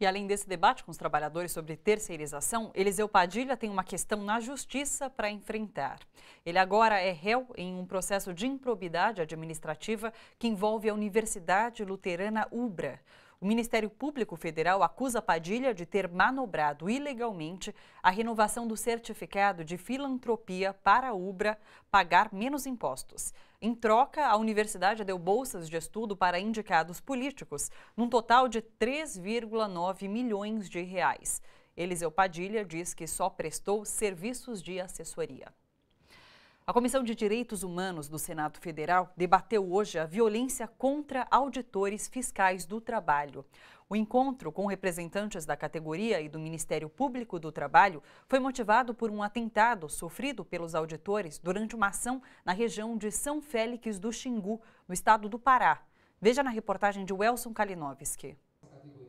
E além desse debate com os trabalhadores sobre terceirização, Eliseu Padilha tem uma questão na justiça para enfrentar. Ele agora é réu em um processo de improbidade administrativa que envolve a Universidade Luterana Ubra. O Ministério Público Federal acusa Padilha de ter manobrado ilegalmente a renovação do certificado de filantropia para a Ubra pagar menos impostos. Em troca, a universidade deu bolsas de estudo para indicados políticos, num total de 3,9 milhões de reais. Eliseu Padilha diz que só prestou serviços de assessoria. A Comissão de Direitos Humanos do Senado Federal debateu hoje a violência contra auditores fiscais do trabalho. O encontro com representantes da categoria e do Ministério Público do Trabalho foi motivado por um atentado sofrido pelos auditores durante uma ação na região de São Félix do Xingu, no estado do Pará. Veja na reportagem de Welson Kalinowski.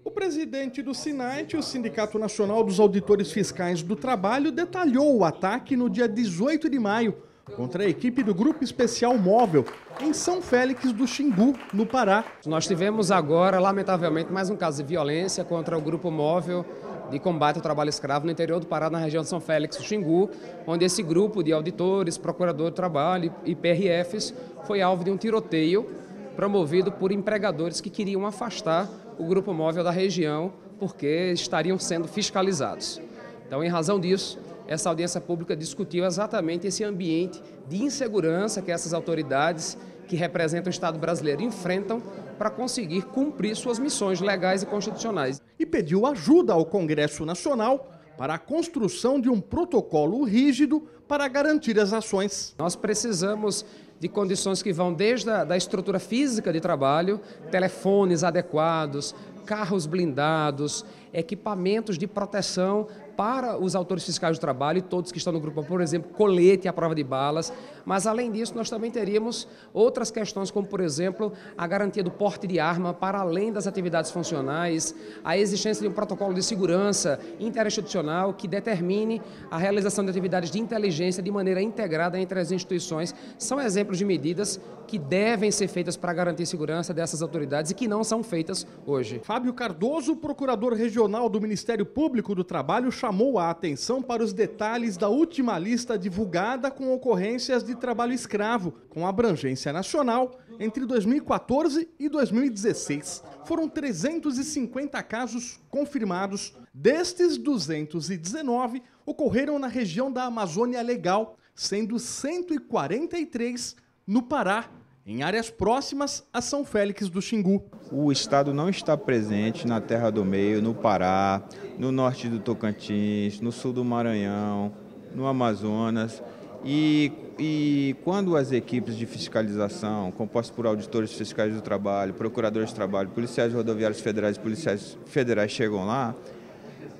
O presidente do SINAIT, o Sindicato Nacional dos Auditores Fiscais do Trabalho, detalhou o ataque no dia 18 de maio contra a equipe do Grupo Especial Móvel, em São Félix do Xingu, no Pará. Nós tivemos agora, lamentavelmente, mais um caso de violência contra o Grupo Móvel de combate ao trabalho escravo no interior do Pará, na região de São Félix do Xingu, onde esse grupo de auditores, procurador de trabalho e PRFs foi alvo de um tiroteio promovido por empregadores que queriam afastar o grupo móvel da região porque estariam sendo fiscalizados. Então, em razão disso, essa audiência pública discutiu exatamente esse ambiente de insegurança que essas autoridades que representam o Estado brasileiro enfrentam para conseguir cumprir suas missões legais e constitucionais. E pediu ajuda ao Congresso Nacional para a construção de um protocolo rígido para garantir as ações. Nós precisamos de condições que vão desde a da estrutura física de trabalho, telefones adequados, carros blindados, equipamentos de proteção para os autores fiscais do trabalho e todos que estão no grupo, por exemplo, colete à prova de balas. Mas, além disso, nós também teríamos outras questões, como, por exemplo, a garantia do porte de arma para além das atividades funcionais, a existência de um protocolo de segurança interinstitucional que determine a realização de atividades de inteligência de maneira integrada entre as instituições. São exemplos exemplos de medidas que devem ser feitas para garantir a segurança dessas autoridades e que não são feitas hoje. Fábio Cardoso, procurador regional do Ministério Público do Trabalho, chamou a atenção para os detalhes da última lista divulgada com ocorrências de trabalho escravo, com abrangência nacional, entre 2014 e 2016. Foram 350 casos confirmados, destes 219 ocorreram na região da Amazônia Legal, sendo 143 no Pará, em áreas próximas a São Félix do Xingu. O Estado não está presente na Terra do Meio, no Pará, no norte do Tocantins, no sul do Maranhão, no Amazonas. E, e quando as equipes de fiscalização, compostas por auditores fiscais do trabalho, procuradores de trabalho, policiais rodoviários federais e policiais federais chegam lá,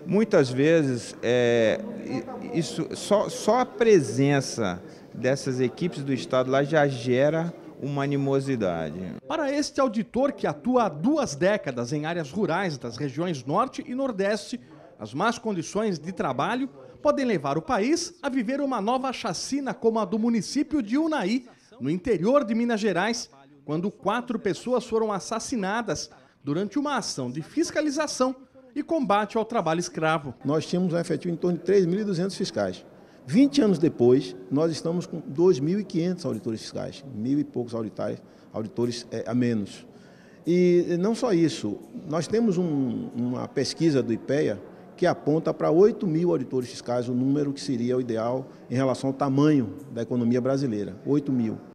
Muitas vezes, é, isso, só, só a presença dessas equipes do Estado lá já gera uma animosidade. Para este auditor que atua há duas décadas em áreas rurais das regiões Norte e Nordeste, as más condições de trabalho podem levar o país a viver uma nova chacina como a do município de Unai, no interior de Minas Gerais, quando quatro pessoas foram assassinadas durante uma ação de fiscalização e combate ao trabalho escravo. Nós tínhamos um efetivo em torno de 3.200 fiscais. 20 anos depois, nós estamos com 2.500 auditores fiscais, mil e poucos auditores, auditores eh, é, a menos. E não só isso, nós temos um, uma pesquisa do IPEA que aponta para 8 mil auditores fiscais, o número que seria o ideal em relação ao tamanho da economia brasileira, 8 mil.